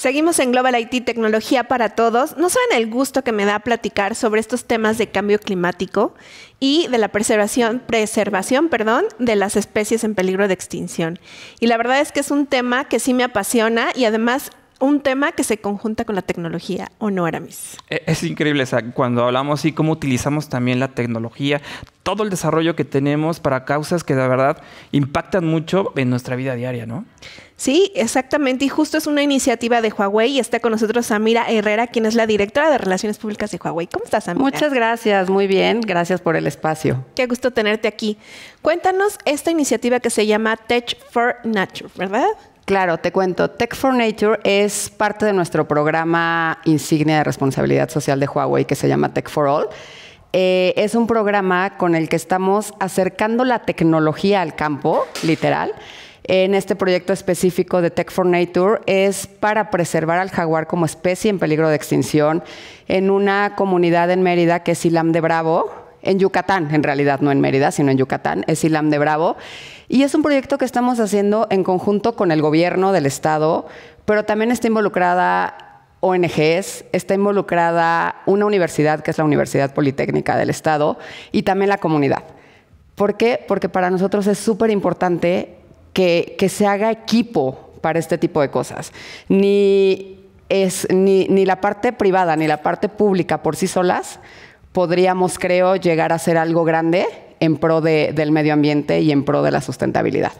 Seguimos en Global IT Tecnología para Todos. No saben el gusto que me da platicar sobre estos temas de cambio climático y de la preservación, preservación perdón, de las especies en peligro de extinción. Y la verdad es que es un tema que sí me apasiona y además un tema que se conjunta con la tecnología, ¿o no, Aramis? E, es increíble, cuando hablamos y cómo utilizamos también la tecnología, todo el desarrollo que tenemos para causas que de verdad impactan mucho en nuestra vida diaria, ¿no? Sí, exactamente. Y justo es una iniciativa de Huawei y está con nosotros Samira Herrera, quien es la directora de Relaciones Públicas de Huawei. ¿Cómo estás, Samira? Muchas gracias, muy bien. Gracias por el espacio. Qué gusto tenerte aquí. Cuéntanos esta iniciativa que se llama Tech for Nature, ¿verdad? Claro, te cuento. Tech for Nature es parte de nuestro programa insignia de responsabilidad social de Huawei que se llama Tech for All. Eh, es un programa con el que estamos acercando la tecnología al campo, literal. En este proyecto específico de Tech for Nature es para preservar al jaguar como especie en peligro de extinción en una comunidad en Mérida que es Ilam de Bravo, en Yucatán, en realidad no en Mérida, sino en Yucatán, es ILAM de Bravo. Y es un proyecto que estamos haciendo en conjunto con el gobierno del estado, pero también está involucrada ONGs, está involucrada una universidad que es la Universidad Politécnica del Estado y también la comunidad. ¿Por qué? Porque para nosotros es súper importante que, se haga equipo para este tipo de cosas. Ni, es, ni la parte privada ni la parte pública por sí solas podríamos, creo, llegar a ser algo grande en pro del medio ambiente y en pro de la sustentabilidad.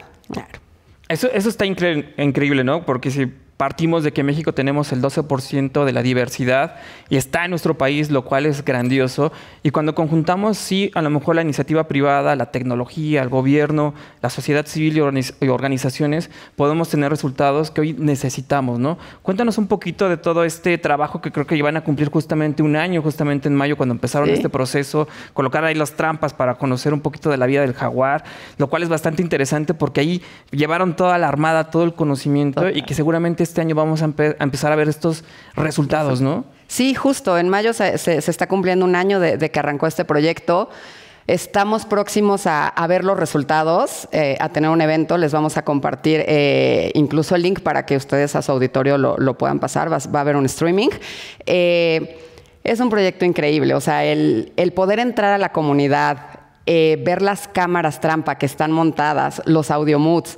Eso, eso está increíble, ¿no? Porque si Partimos de que México tenemos el 12% de la diversidad y está en nuestro país, lo cual es grandioso. Y cuando conjuntamos, sí, a lo mejor la iniciativa privada, la tecnología, el gobierno, la sociedad civil y organizaciones, podemos tener resultados que hoy necesitamos, ¿no? Cuéntanos un poquito de todo este trabajo que creo que llevan a cumplir justamente un año, justamente en mayo, cuando empezaron este proceso, colocar ahí las trampas para conocer un poquito de la vida del jaguar, lo cual es bastante interesante porque ahí llevaron toda la armada, todo el conocimiento y que seguramente este año vamos a, empezar a ver estos resultados, ¿no? Sí, justo. En mayo se, está cumpliendo un año de, que arrancó este proyecto. Estamos próximos a, ver los resultados, eh, a tener un evento. Les vamos a compartir eh, incluso el link para que ustedes a su auditorio lo, puedan pasar. Va, a haber un streaming. Eh, es un proyecto increíble. O sea, el, el poder entrar a la comunidad, ver las cámaras trampa que están montadas, los audio moods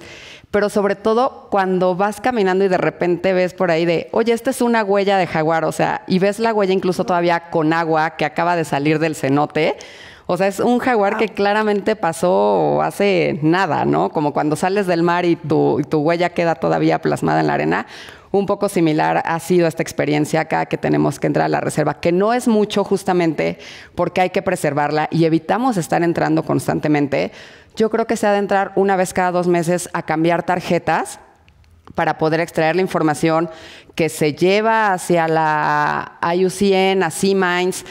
pero sobre todo cuando vas caminando y de repente ves por ahí de, oye, esta es una huella de jaguar, o sea, y ves la huella incluso todavía con agua que acaba de salir del cenote, o sea, es un jaguar que ah. claramente pasó hace nada, ¿no? Como cuando sales del mar y tu, tu huella queda todavía plasmada en la arena un poco similar ha sido esta experiencia acá que tenemos que entrar a la reserva, que no es mucho justamente porque hay que preservarla y evitamos estar entrando constantemente. Yo creo que se ha de entrar una vez cada dos meses a cambiar tarjetas para poder extraer la información que se lleva hacia la IUCN, a C-Mines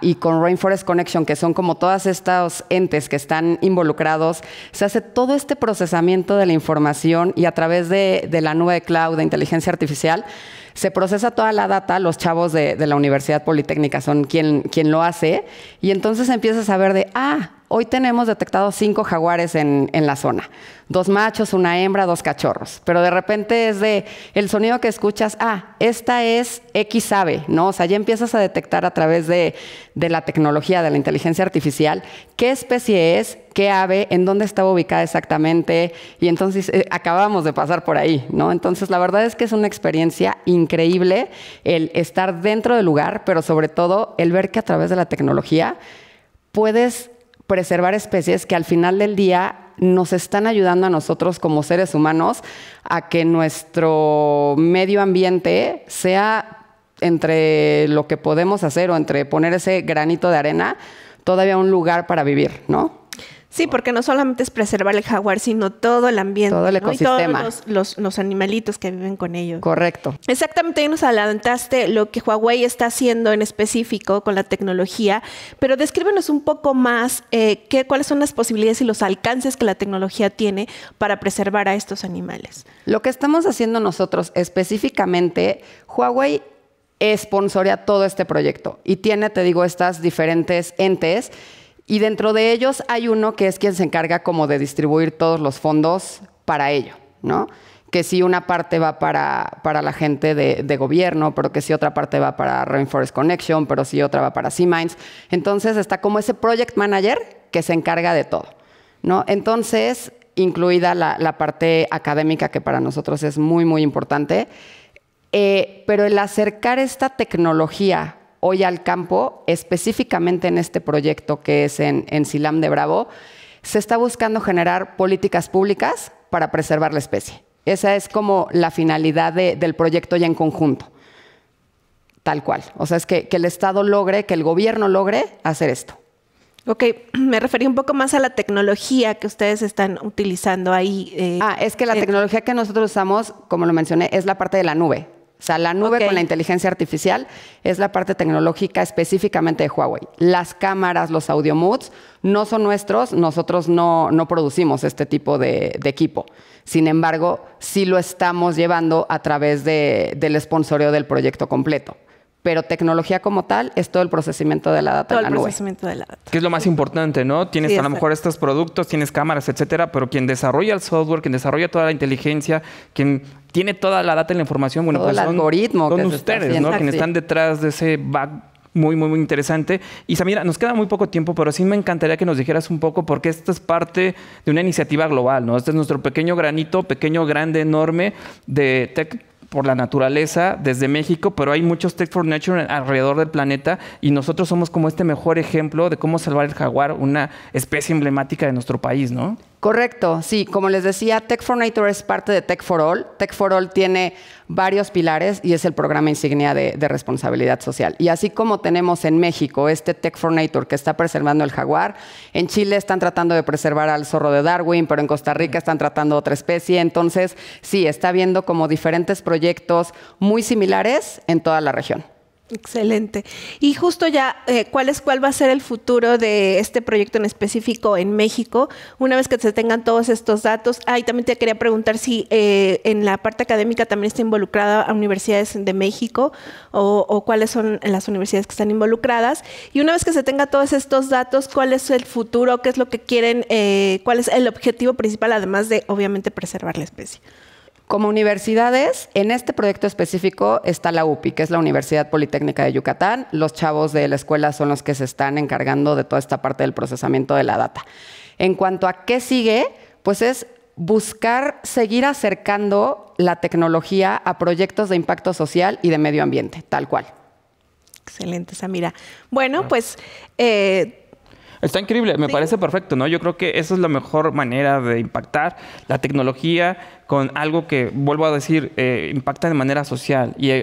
y con Rainforest Connection, que son como todos estos entes que están involucrados, se hace todo este procesamiento de la información y a través de, la nube de cloud, de inteligencia artificial, se procesa toda la data, los chavos de, la Universidad Politécnica son quien, quien, lo hace, y entonces empiezas a ver de, ah, hoy tenemos detectados cinco jaguares en, en la zona, dos machos, una hembra, dos cachorros, pero de repente es de, el sonido que escuchas, ah, esta es X ave, ¿no? O sea, ya empiezas a detectar a través de, la tecnología, de la inteligencia artificial, qué especie es, qué ave, en dónde estaba ubicada exactamente, y entonces eh, acabamos de pasar por ahí, ¿no? Entonces, la verdad es que es una experiencia increíble el estar dentro del lugar, pero sobre todo el ver que a través de la tecnología puedes preservar especies que al final del día nos están ayudando a nosotros como seres humanos a que nuestro medio ambiente sea entre lo que podemos hacer o entre poner ese granito de arena, todavía un lugar para vivir, ¿no? Sí, porque no solamente es preservar el jaguar, sino todo el ambiente. Y todos los, animalitos que viven con ellos. Correcto. Exactamente, y nos adelantaste lo que Huawei está haciendo en específico con la tecnología, pero descríbenos un poco más eh, cuáles son las posibilidades y los alcances que la tecnología tiene para preservar a estos animales. Lo que estamos haciendo nosotros específicamente, Huawei sponsorea todo este proyecto y tiene, te digo, estas diferentes entes y dentro de ellos hay uno que es quien se encarga como de distribuir todos los fondos para ello, ¿no? Que si una parte va para, para la gente de, gobierno, pero que si otra parte va para Rainforest Connection, pero si otra va para SeaMines. Entonces está como ese project manager que se encarga de todo, ¿no? Entonces, incluida la, parte académica que para nosotros es muy, muy importante, eh, pero el acercar esta tecnología hoy al campo, específicamente en este proyecto que es en, Silam de Bravo, se está buscando generar políticas públicas para preservar la especie. Esa es como la finalidad del proyecto ya en conjunto. Tal cual. O sea, es que, el Estado logre, que el gobierno logre hacer esto. Ok, me referí un poco más a la tecnología que ustedes están utilizando ahí. Eh, ah, es que la eh, tecnología que nosotros usamos, como lo mencioné, es la parte de la nube. O sea, la nube con la inteligencia artificial es la parte tecnológica específicamente de Huawei. Las cámaras, los audio moods, no son nuestros, nosotros no, producimos este tipo de, equipo. Sin embargo, sí lo estamos llevando a través del sponsorio del proyecto completo pero tecnología como tal es todo el procesamiento de la data. Todo el procesamiento de la data. Que es lo más importante, ¿no? Tienes a lo mejor estos productos, tienes cámaras, etcétera, pero quien desarrolla el software, quien desarrolla toda la inteligencia, quien tiene toda la data y la información, bueno, pues son, ustedes, ¿no? Quienes están detrás de ese bug muy, muy, muy interesante. Y Samira, nos queda muy poco tiempo, pero sí me encantaría que nos dijeras un poco, porque esta es parte de una iniciativa global, ¿no? Este es nuestro pequeño granito, pequeño, grande, enorme de Tech por la naturaleza desde México, pero hay muchos Tech for Nature alrededor del planeta y nosotros somos como este mejor ejemplo de cómo salvar el jaguar, una especie emblemática de nuestro país, ¿no? Correcto, sí, como les decía, Tech for Nature es parte de Tech for All. Tech for All tiene varios pilares y es el programa insignia de, responsabilidad social. Y así como tenemos en México este Tech for Nature que está preservando el jaguar, en Chile están tratando de preservar al zorro de Darwin, pero en Costa Rica están tratando otra especie. Entonces, sí, está viendo como diferentes proyectos muy similares en toda la región. Excelente. Y justo ya, eh, ¿cuál es cuál va a ser el futuro de este proyecto en específico en México? Una vez que se tengan todos estos datos, ah, también te quería preguntar si eh, en la parte académica también está involucrada a universidades de México o, cuáles son las universidades que están involucradas. Y una vez que se tenga todos estos datos, ¿cuál es el futuro? ¿Qué es lo que quieren? Eh, ¿Cuál es el objetivo principal, además de obviamente preservar la especie? Como universidades, en este proyecto específico está la UPI, que es la Universidad Politécnica de Yucatán. Los chavos de la escuela son los que se están encargando de toda esta parte del procesamiento de la data. En cuanto a qué sigue, pues es buscar seguir acercando la tecnología a proyectos de impacto social y de medio ambiente, tal cual. Excelente, Samira. Bueno, pues... Eh, está increíble, me parece perfecto, ¿no? Yo creo que esa es la mejor manera de impactar la tecnología con algo que, vuelvo a decir, eh, impacta de manera social y eh,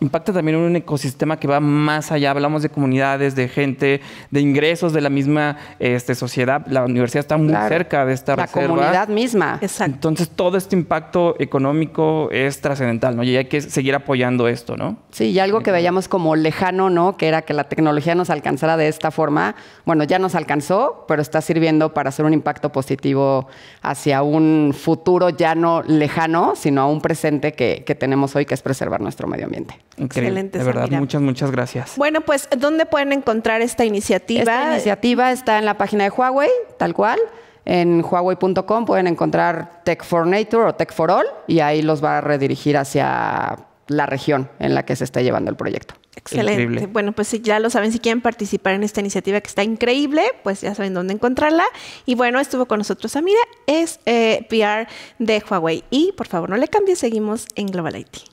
impacta también en un ecosistema que va más allá. Hablamos de comunidades, de gente, de ingresos de la misma este, sociedad. La universidad está muy cerca de esta la comunidad misma. Exacto. Entonces, todo este impacto económico es trascendental, ¿no? Y hay que seguir apoyando esto, ¿no? Sí, y algo que veíamos como lejano, ¿no? Que era que la tecnología nos alcanzara de esta forma. Bueno, ya nos alcanzó, pero está sirviendo para hacer un impacto positivo hacia un futuro ya no lejano, sino a un presente que, tenemos hoy, que es preservar nuestro medio ambiente. Excelente. De verdad, muchas, muchas gracias. Bueno, pues, ¿dónde pueden encontrar esta iniciativa? Esta iniciativa está en la página de Huawei, tal cual. En Huawei.com pueden encontrar Tech for Nature o Tech for All y ahí los va a redirigir hacia la región en la que se está llevando el proyecto. Excelente. Bueno, pues ya lo saben, si quieren participar en esta iniciativa que está increíble, pues ya saben dónde encontrarla. Y bueno, estuvo con nosotros Amira, es eh, PR de Huawei. Y por favor, no le cambies, seguimos en Global IT.